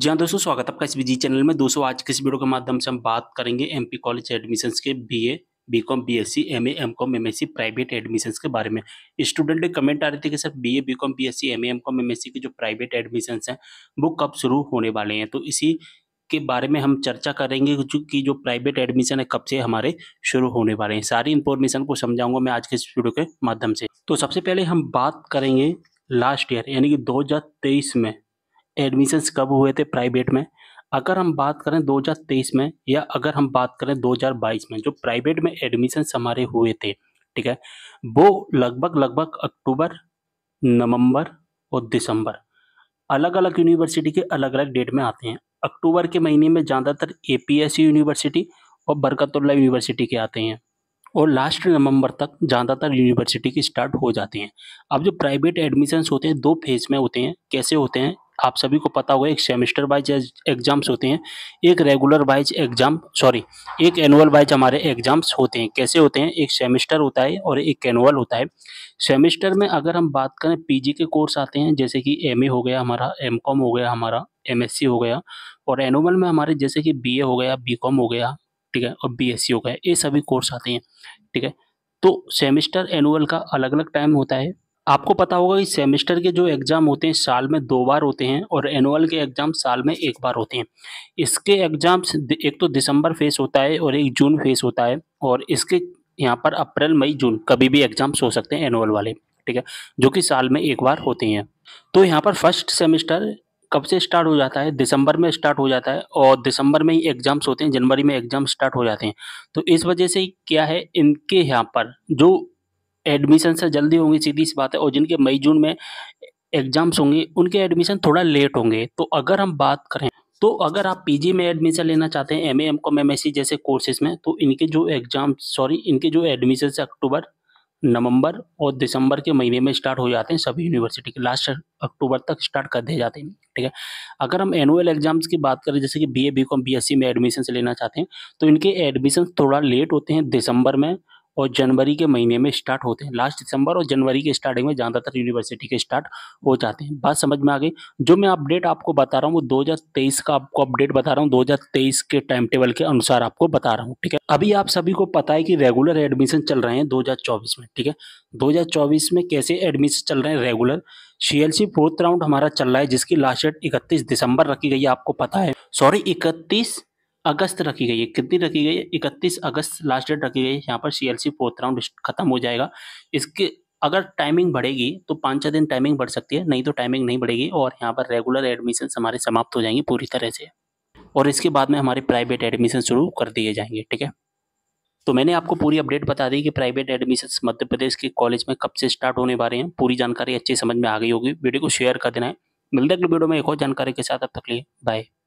जी हाँ दोस्तों स्वागत है आपका इस बीजी चैनल में दोस्तों आज किस वीडियो के माध्यम से हम बात करेंगे एमपी कॉलेज एडमिशन के BA BCom BSc MA MCom MSc private admissions के बारे में स्टूडेंट के कमेंट आ रहे थे कि sir BA BCom BSc MA MCom MSc के जो प्राइवेट एडमिशन्स हैं वो कब शुरू होने वाले हैं तो इसी के बारे में हम चर्चा करेंगे कि जो प्राइवेट एडमिशन है कब से हमारे शुरू होने वाले हैं सारी इन्फॉर्मेशन को समझाऊंगा मैं आज के इस वीडियो के माध्यम से तो सबसे पहले हम बात करेंगे लास्ट ईयर यानी कि दो में एडमिशन्स कब हुए थे प्राइवेट में अगर हम बात करें 2023 में या अगर हम बात करें 2022 में जो प्राइवेट में एडमिशन्स हमारे हुए थे ठीक है वो लगभग लगभग अक्टूबर नवंबर और दिसंबर अलग अलग यूनिवर्सिटी के अलग अलग डेट में आते हैं अक्टूबर के महीने में ज़्यादातर ए यूनिवर्सिटी और बरकतुल्ला यूनिवर्सिटी के आते हैं और लास्ट नवंबर तक ज़्यादातर यूनिवर्सिटी की स्टार्ट हो जाती हैं अब जो प्राइवेट एडमिशन्स होते हैं दो फेज़ में होते हैं कैसे होते हैं आप सभी को पता होगा एक सेमेस्टर वाइज एग्जाम्स होते हैं एक रेगुलर वाइज एग्जाम सॉरी एक एनुअल वाइज हमारे एग्जाम्स होते हैं कैसे होते हैं एक सेमेस्टर होता है और एक एनुअल होता है सेमेस्टर में अगर हम बात करें पीजी के कोर्स आते हैं जैसे कि एमए हो गया हमारा एम हो गया हमारा एम हो गया और एनुअल में हमारे जैसे कि बी हो गया बी हो गया ठीक है और बी हो गया ये सभी कोर्स आते हैं ठीक है तो सेमेस्टर एनुअल का अलग अलग टाइम होता है आपको पता होगा कि सेमेस्टर के जो एग्ज़ाम होते हैं साल में दो बार होते हैं और एनुअल के एग्ज़ाम साल में एक बार होते हैं इसके एग्ज़ाम्स एक तो दिसंबर फेस होता है और एक जून फेस होता है और इसके यहाँ पर अप्रैल मई जून कभी भी एग्ज़ाम्स हो सकते हैं एनुअल वाले ठीक है जो कि साल में एक बार होते हैं तो यहाँ पर फर्स्ट सेमेस्टर कब से स्टार्ट हो जाता है दिसंबर में स्टार्ट हो जाता है और दिसंबर में ही एग्ज़ाम्स होते हैं जनवरी में एग्ज़ाम स्टार्ट हो जाते हैं तो इस वजह से क्या है इनके यहाँ पर जो एडमिशन से जल्दी होंगी सीधी सी बात है और जिनके मई जून में एग्ज़ाम्स होंगे उनके एडमिशन थोड़ा लेट होंगे तो अगर हम बात करें तो अगर आप पीजी में एडमिशन लेना चाहते हैं M A M com M S C जैसे कोर्सेज में तो इनके जो एग्ज़ाम सॉरी इनके जो एडमिशन से अक्टूबर नवंबर और दिसंबर के महीने में स्टार्ट हो जाते हैं सभी यूनिवर्सिटी के लास्ट अक्टूबर तक स्टार्ट कर दिए जाते हैं ठीक है अगर हम एनुअल एग्जाम्स की बात करें जैसे कि बीए बीकॉम बीएससी में एडमिशन लेना चाहते हैं तो इनके एडमिशन थोड़ा लेट होते हैं दिसंबर में और जनवरी के महीने में स्टार्ट होते हैं लास्ट दिसंबर और जनवरी के स्टार्टिंग में ज़्यादातर यूनिवर्सिटी के स्टार्ट हो जाते हैं बात समझ में आ गई जो मैं अपडेट आपको बता रहा हूँ वो 2023 का आपको अपडेट बता रहा हूँ 2023 के टाइम टेबल के अनुसार आपको बता रहा हूँ ठीक है अभी आप सभी को पता है कि रेगुलर एडमिशन चल रहे हैं दो में ठीक है दो में कैसे एडमिशन चल रहे हैं regular C L fourth round हमारा चल रहा है जिसकी लास्ट डेट इकतीस दिसंबर रखी गई है आपको पता है सॉरी इकतीस अगस्त रखी गई है कितनी रखी गई है इकतीस अगस्त लास्ट डेट रखी गई है यहाँ पर सीएलसी फोर्थ राउंड खत्म हो जाएगा इसके अगर टाइमिंग बढ़ेगी तो पाँच छः दिन टाइमिंग बढ़ सकती है नहीं तो टाइमिंग नहीं बढ़ेगी और यहाँ पर रेगुलर एडमिशन हमारे समाप्त हो जाएंगे पूरी तरह से और इसके बाद में हमारे प्राइवेट एडमिशन शुरू कर दिए जाएंगे ठीक है तो मैंने आपको पूरी अपडेट बता दी कि प्राइवेट एडमिशन्स मध्य प्रदेश के कॉलेज में कब से स्टार्ट होने वाले हैं पूरी जानकारी अच्छी समझ में आ गई होगी वीडियो को शेयर कर देना है मिलते अगले वीडियो में एक और जानकारी के साथ अब तक लिए बाय